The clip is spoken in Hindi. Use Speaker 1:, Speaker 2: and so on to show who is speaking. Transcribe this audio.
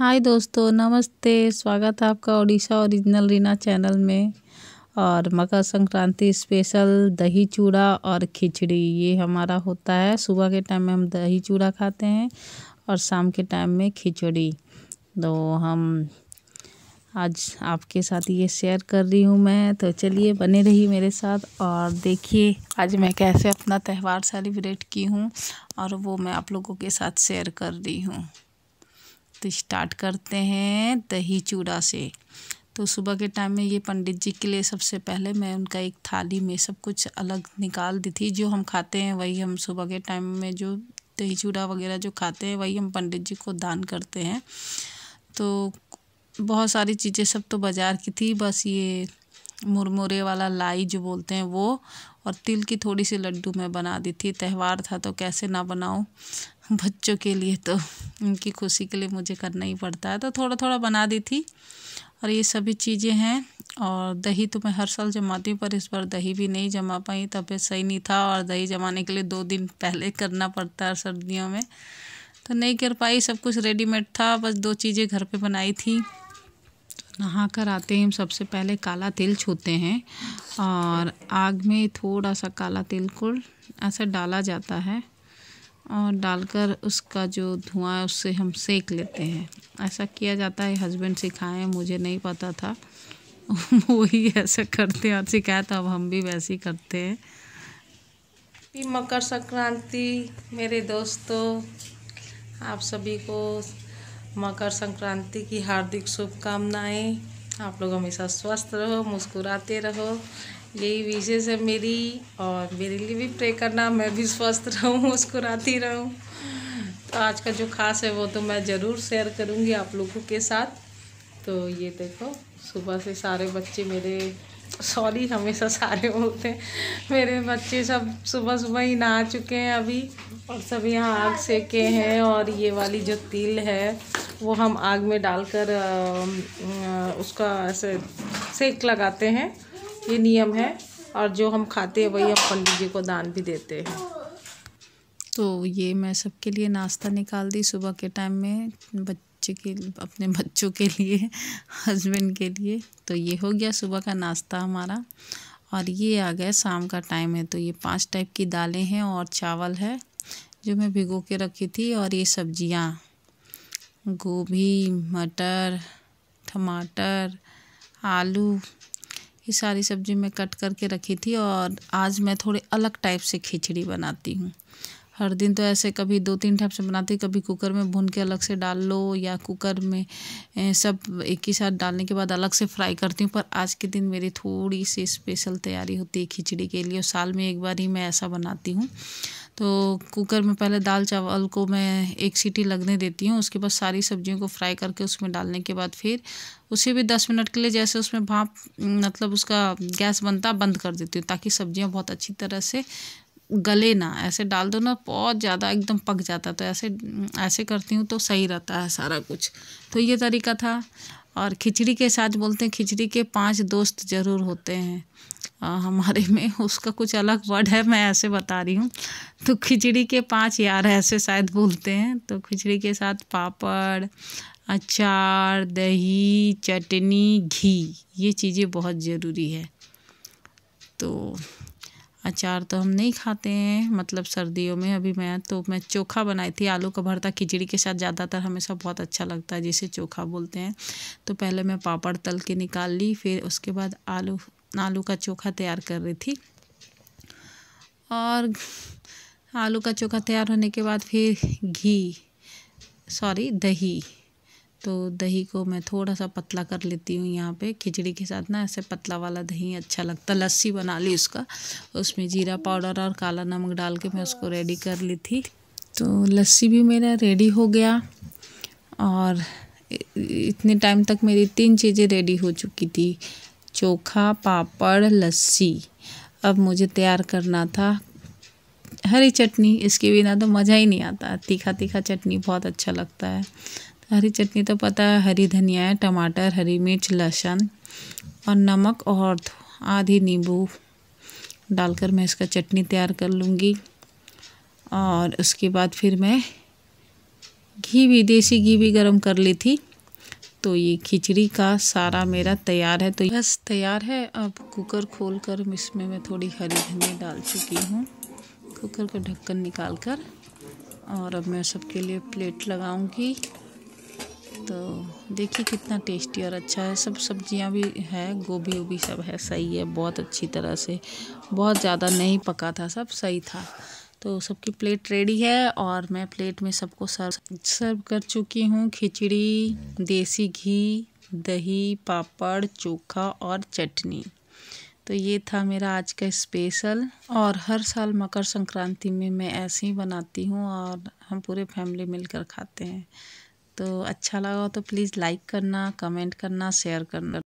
Speaker 1: हाय दोस्तों नमस्ते स्वागत है आपका ओडिशा ओरिजिनल रीना चैनल में और मकर संक्रांति स्पेशल दही चूड़ा और खिचड़ी ये हमारा होता है सुबह के टाइम में हम दही चूड़ा खाते हैं और शाम के टाइम में खिचड़ी तो हम आज आपके साथ ये शेयर कर रही हूँ मैं तो चलिए बने रही मेरे साथ और देखिए आज मैं कैसे अपना त्यौहार सेलिब्रेट की हूँ और वो मैं आप लोगों के साथ शेयर कर रही हूँ तो स्टार्ट करते हैं दही चूड़ा से तो सुबह के टाइम में ये पंडित जी के लिए सबसे पहले मैं उनका एक थाली में सब कुछ अलग निकाल दी थी जो हम खाते हैं वही हम सुबह के टाइम में जो दही चूड़ा वगैरह जो खाते हैं वही हम पंडित जी को दान करते हैं तो बहुत सारी चीज़ें सब तो बाज़ार की थी बस ये मुरमुरे वाला लाई जो बोलते हैं वो और तिल की थोड़ी सी लड्डू मैं बना दी थी त्यौहार था तो कैसे ना बनाऊँ बच्चों के लिए तो उनकी खुशी के लिए मुझे करना ही पड़ता है तो थोड़ा थोड़ा बना दी थी और ये सभी चीज़ें हैं और दही तो मैं हर साल जमाती हूँ पर इस बार दही भी नहीं जमा पाई तबीयत सही नहीं था और दही जमाने के लिए दो दिन पहले करना पड़ता है सर्दियों में तो नहीं कर पाई सब कुछ रेडीमेड था बस दो चीज़ें घर पे बनाई थी नहा कर आते हैं हम सबसे पहले काला तिल छूते हैं और आग में थोड़ा सा काला तिल को ऐसा डाला जाता है और डालकर उसका जो धुआं है उससे हम सेक लेते हैं ऐसा किया जाता है हस्बैंड सिखाए मुझे नहीं पता था वही ऐसा करते हैं सिखाया तो अब हम भी वैसे ही करते हैं मकर संक्रांति मेरे दोस्तों आप सभी को मकर संक्रांति की हार्दिक शुभकामनाएं आप लोग हमेशा स्वस्थ रहो मुस्कुराते रहो यही विशेष है मेरी और मेरे लिए भी प्रे करना मैं भी स्वस्थ रहूँ मुस्कुराती रहूँ तो आज का जो खास है वो तो मैं ज़रूर शेयर करूँगी आप लोगों के साथ तो ये देखो सुबह से सारे बच्चे मेरे सॉरी हमेशा सारे बोलते हैं मेरे बच्चे सब सुबह सुबह ही नहा चुके हैं अभी और सब यहाँ आग सेके हैं और ये वाली जो तिल है वो हम आग में डालकर उसका ऐसे सेक लगाते हैं ये नियम है और जो हम खाते हैं वही हम पंडित जी को दान भी देते हैं तो ये मैं सबके लिए नाश्ता निकाल दी सुबह के टाइम में बच बच्चे के अपने बच्चों के लिए हस्बैंड के लिए तो ये हो गया सुबह का नाश्ता हमारा और ये आ गया शाम का टाइम है तो ये पांच टाइप की दालें हैं और चावल है जो मैं भिगो के रखी थी और ये सब्जियाँ गोभी मटर टमाटर आलू ये सारी सब्ज़ी मैं कट करके रखी थी और आज मैं थोड़े अलग टाइप से खिचड़ी बनाती हूँ हर दिन तो ऐसे कभी दो तीन टाइप से बनाती कभी कुकर में भून के अलग से डाल लो या कुकर में सब एक ही साथ डालने के बाद अलग से फ्राई करती हूँ पर आज के दिन मेरी थोड़ी सी स्पेशल तैयारी होती है खिचड़ी के लिए साल में एक बार ही मैं ऐसा बनाती हूँ तो कुकर में पहले दाल चावल को मैं एक सीटी लगने देती हूँ उसके बाद सारी सब्जियों को फ्राई करके उसमें डालने के बाद फिर उसे भी दस मिनट के लिए जैसे उसमें भाप मतलब उसका गैस बनता बंद कर देती हूँ ताकि सब्जियाँ बहुत अच्छी तरह से गले ना ऐसे डाल दो ना बहुत ज़्यादा एकदम पक जाता तो ऐसे ऐसे करती हूँ तो सही रहता है सारा कुछ तो ये तरीका था और खिचड़ी के साथ बोलते हैं खिचड़ी के पांच दोस्त ज़रूर होते हैं आ, हमारे में उसका कुछ अलग वर्ड है मैं ऐसे बता रही हूँ तो खिचड़ी के पांच यार ऐसे शायद बोलते हैं तो खिचड़ी के साथ पापड़ अचार दही चटनी घी ये चीज़ें बहुत ज़रूरी है तो अचार तो हम नहीं खाते हैं मतलब सर्दियों में अभी मैं तो मैं चोखा बनाई थी आलू का भरता खिचड़ी के साथ ज़्यादातर हमेशा बहुत अच्छा लगता है जिसे चोखा बोलते हैं तो पहले मैं पापड़ तल के निकाल ली फिर उसके बाद आलू आलू का चोखा तैयार कर रही थी और आलू का चोखा तैयार होने के बाद फिर घी सॉरी दही तो दही को मैं थोड़ा सा पतला कर लेती हूँ यहाँ पे खिचड़ी के साथ ना ऐसे पतला वाला दही अच्छा लगता लस्सी बना ली उसका उसमें जीरा पाउडर और काला नमक डाल के मैं उसको रेडी कर ली थी तो लस्सी भी मेरा रेडी हो गया और इतने टाइम तक मेरी तीन चीज़ें रेडी हो चुकी थी चोखा पापड़ लस्सी अब मुझे तैयार करना था हरी चटनी इसके बिना तो मज़ा ही नहीं आता तीखा तीखा चटनी बहुत अच्छा लगता है हरी चटनी तो पता है हरी धनिया है टमाटर हरी मिर्च लहसुन और नमक और आधी नींबू डालकर मैं इसका चटनी तैयार कर लूँगी और उसके बाद फिर मैं घी भी देसी घी भी गर्म कर ली थी तो ये खिचड़ी का सारा मेरा तैयार है तो बस तैयार है अब कुकर खोल कर इसमें मैं थोड़ी हरी धनिया डाल चुकी हूँ कुकर का ढक्कन निकाल कर और अब मैं सबके लिए प्लेट लगाऊंगी तो देखिए कितना टेस्टी और अच्छा है सब सब्जियां भी है गोभी वोभी सब है सही है बहुत अच्छी तरह से बहुत ज़्यादा नहीं पका था सब सही था तो सबकी प्लेट रेडी है और मैं प्लेट में सबको सर्व सर्व कर चुकी हूँ खिचड़ी देसी घी दही पापड़ चोखा और चटनी तो ये था मेरा आज का स्पेशल और हर साल मकर संक्रांति में मैं ऐसे ही बनाती हूँ और हम पूरे फैमिली मिलकर खाते हैं तो अच्छा लगा हो तो प्लीज़ लाइक करना कमेंट करना शेयर करना